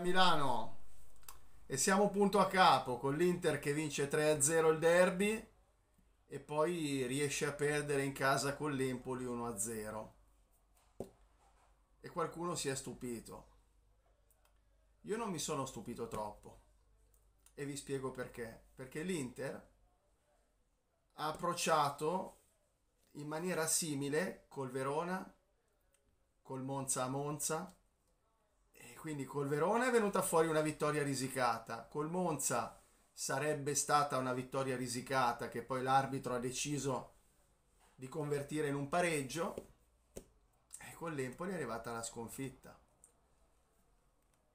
Milano e siamo punto a capo con l'Inter che vince 3-0 il derby e poi riesce a perdere in casa con l'Empoli 1-0 e qualcuno si è stupito io non mi sono stupito troppo e vi spiego perché perché l'Inter ha approcciato in maniera simile col Verona col Monza a Monza quindi col Verona è venuta fuori una vittoria risicata, col Monza sarebbe stata una vittoria risicata che poi l'arbitro ha deciso di convertire in un pareggio e con l'Empoli è arrivata la sconfitta.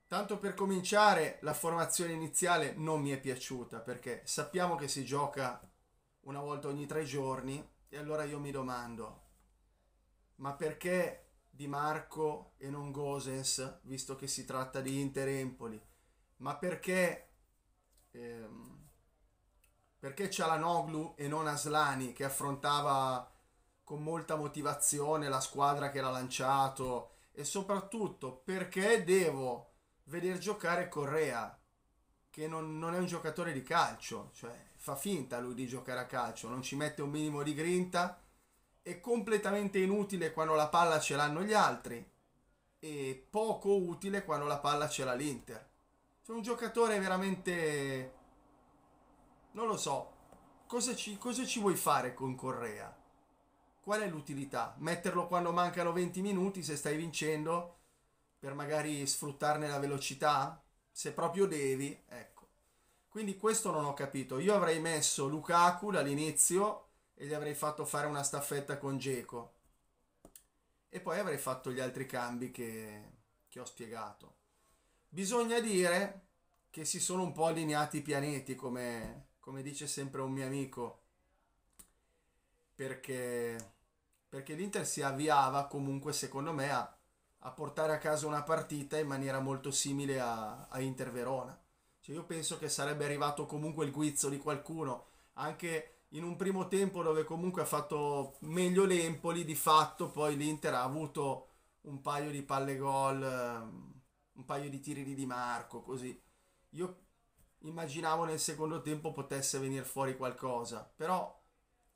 Tanto per cominciare, la formazione iniziale non mi è piaciuta perché sappiamo che si gioca una volta ogni tre giorni e allora io mi domando, ma perché di Marco e non Gosens, visto che si tratta di Inter-Empoli, ma perché, ehm, perché Cialanoglu e non Aslani che affrontava con molta motivazione la squadra che l'ha lanciato e soprattutto perché devo vedere giocare Correa che non, non, è un giocatore di calcio, cioè fa finta lui di giocare a calcio, non ci mette un minimo di grinta è completamente inutile quando la palla ce l'hanno gli altri e poco utile quando la palla ce l'ha l'Inter. C'è un giocatore veramente... non lo so, cosa ci, cosa ci vuoi fare con Correa? Qual è l'utilità? Metterlo quando mancano 20 minuti se stai vincendo per magari sfruttarne la velocità? Se proprio devi, ecco. Quindi questo non ho capito. Io avrei messo Lukaku dall'inizio e gli avrei fatto fare una staffetta con Geco e poi avrei fatto gli altri cambi che, che ho spiegato. Bisogna dire che si sono un po' allineati i pianeti, come, come dice sempre un mio amico, perché, perché l'Inter si avviava comunque, secondo me, a, a, portare a casa una partita in maniera molto simile a, a Inter Verona. Cioè io penso che sarebbe arrivato comunque il guizzo di qualcuno, anche in un primo tempo dove comunque ha fatto meglio l'Empoli, di fatto poi l'Inter ha avuto un paio di palle gol, ehm, un paio di tiri di Di Marco, così. Io immaginavo nel secondo tempo potesse venire fuori qualcosa, però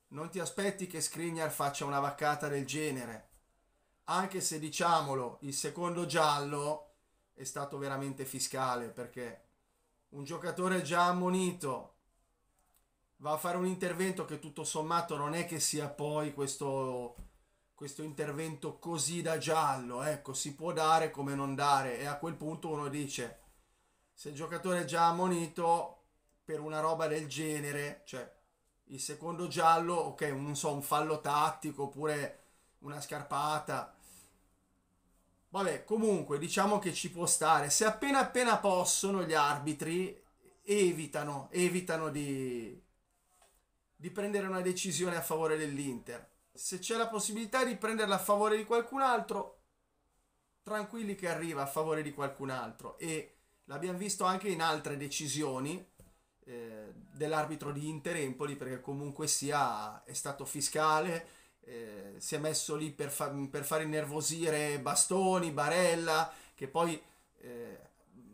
non ti aspetti che Skriniar faccia una vaccata del genere. Anche se diciamolo, il secondo giallo è stato veramente fiscale perché un giocatore già ammonito va a fare un intervento che tutto sommato non è che sia poi questo, questo intervento così da giallo, ecco, si può dare come non dare e a quel punto uno dice se il giocatore è già ammonito per una roba del genere, cioè il secondo giallo, ok, non so, un fallo tattico oppure una scarpata. Vabbè, comunque diciamo che ci può stare. Se appena appena possono gli arbitri evitano, evitano di, di prendere una decisione a favore dell'Inter. Se c'è la possibilità di prenderla a favore di qualcun altro, tranquilli che arriva a favore di qualcun altro. E l'abbiamo visto anche in altre decisioni eh, dell'arbitro di Inter Empoli, perché comunque sia è stato fiscale, eh, si è messo lì per, fa- per far innervosire Bastoni, Barella, che poi eh,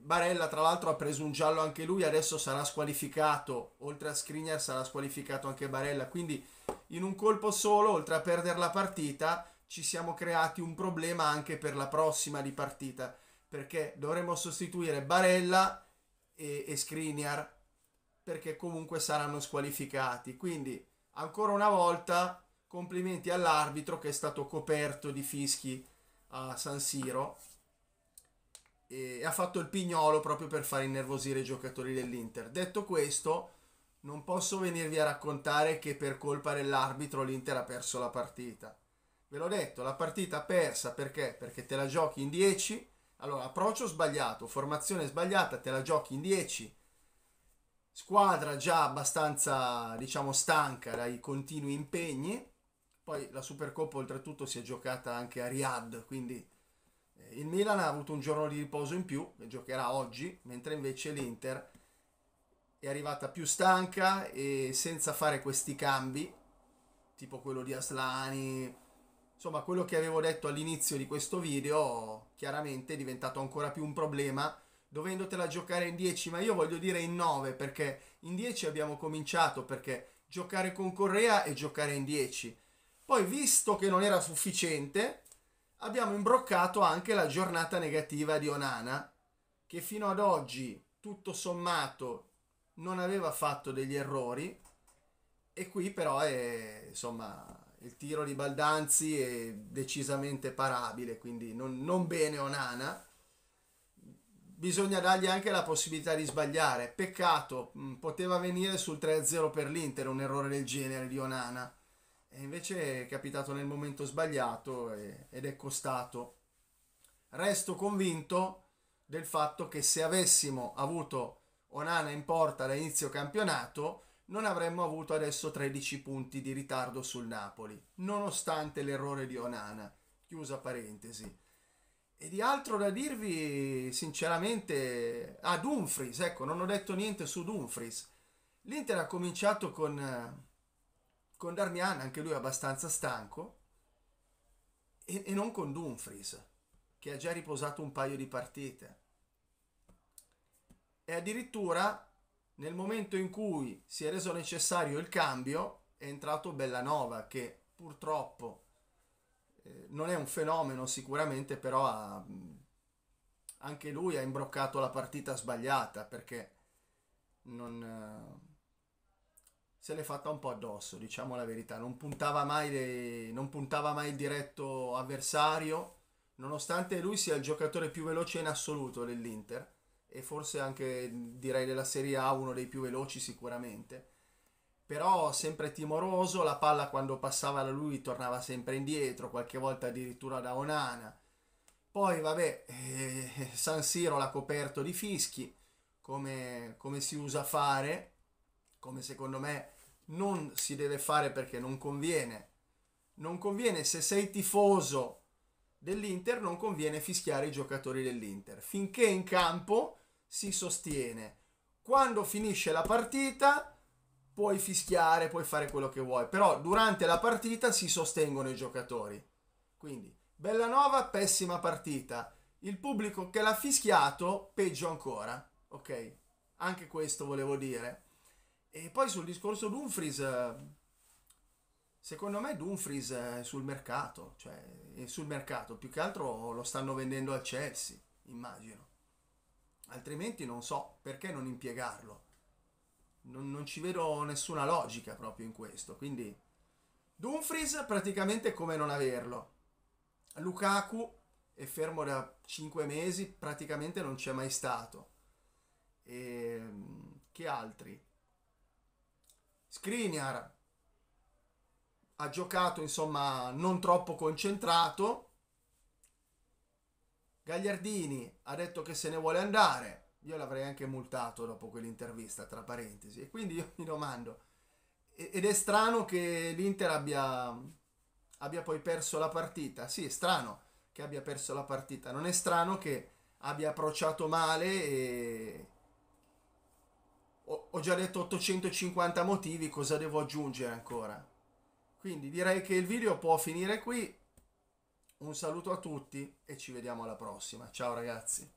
Barella tra l'altro ha preso un giallo anche lui, adesso sarà squalificato, oltre a Skriniar sarà squalificato anche Barella, quindi in un colpo solo, oltre a perdere la partita, ci siamo creati un problema anche per la prossima di partita, perché dovremo sostituire Barella e, e Skriniar, perché comunque saranno squalificati. Quindi, ancora una volta, complimenti all'arbitro che è stato coperto di fischi a San Siro e ha fatto il pignolo proprio per far innervosire i giocatori dell'Inter. Detto questo, non posso venirvi a raccontare che per colpa dell'arbitro l'Inter ha perso la partita. Ve l'ho detto, la partita persa perché? Perché te la giochi in 10, allora approccio sbagliato, formazione sbagliata, te la giochi in 10. Squadra già abbastanza, diciamo, stanca dai continui impegni. Poi la Supercoppa oltretutto si è giocata anche a Riyadh, quindi il Milan ha avuto un giorno di riposo in più, giocherà oggi, mentre invece l'Inter è arrivata più stanca e senza fare questi cambi, tipo quello di Aslani, insomma quello che avevo detto all'inizio di questo video, chiaramente è diventato ancora più un problema dovendotela giocare in 10, ma io voglio dire in 9 perché in 10 abbiamo cominciato perché giocare con Correa e giocare in 10. Poi visto che non era sufficiente, abbiamo imbroccato anche la giornata negativa di Onana, che fino ad oggi, tutto sommato, non aveva fatto degli errori. E qui però è, insomma, il tiro di Baldanzi è decisamente parabile, quindi non, non bene Onana. Bisogna dargli anche la possibilità di sbagliare. Peccato, poteva venire sul 3-0 per l'Inter un errore del genere di Onana e invece è capitato nel momento sbagliato e, ed è costato. Resto convinto del fatto che se avessimo avuto Onana in porta da inizio campionato non avremmo avuto adesso 13 punti di ritardo sul Napoli, nonostante l'errore di Onana, chiusa parentesi. E di altro da dirvi, sinceramente, a ah, Dumfries, ecco, non ho detto niente su Dumfries. L'Inter ha cominciato con eh, con Darmian anche lui abbastanza stanco e, e non con Dumfries che ha già riposato un paio di partite e addirittura nel momento in cui si è reso necessario il cambio è entrato Bellanova che purtroppo eh, non è un fenomeno sicuramente però ha, anche lui ha imbroccato la partita sbagliata perché non, eh, se l'è fatta un po' addosso, diciamo la verità, non puntava mai, le... non puntava mai il diretto avversario, nonostante lui sia il giocatore più veloce in assoluto dell'Inter e forse anche direi della Serie A uno dei più veloci sicuramente, però sempre timoroso, la palla quando passava da lui tornava sempre indietro, qualche volta addirittura da Onana. Poi vabbè, eh, San Siro l'ha coperto di fischi, come, come si usa fare, come secondo me non si deve fare perché non conviene. Non conviene se sei tifoso dell'Inter, non conviene fischiare i giocatori dell'Inter. Finché in campo si sostiene. Quando finisce la partita puoi fischiare, puoi fare quello che vuoi, però durante la partita si sostengono i giocatori. Quindi, Bellanova, pessima partita. Il pubblico che l'ha fischiato, peggio ancora. Ok, anche questo volevo dire. E poi sul discorso Dumfries, eh, secondo me Dumfries è eh, sul mercato, cioè è sul mercato, più che altro lo stanno vendendo al Chelsea, immagino. Altrimenti non so perché non impiegarlo. Non, non ci vedo nessuna logica proprio in questo, quindi Dumfries praticamente è come non averlo. Lukaku è fermo da 5 mesi, praticamente non c'è mai stato. E, ehm, che altri? Skriniar ha giocato insomma non troppo concentrato Gagliardini ha detto che se ne vuole andare io l'avrei anche multato dopo quell'intervista tra parentesi e quindi io mi domando ed è strano che l'Inter abbia, abbia poi perso la partita sì è strano che abbia perso la partita non è strano che abbia approcciato male e, ho, già detto 850 motivi, cosa devo aggiungere ancora? Quindi direi che il video può finire qui. Un saluto a tutti e ci vediamo alla prossima. Ciao ragazzi.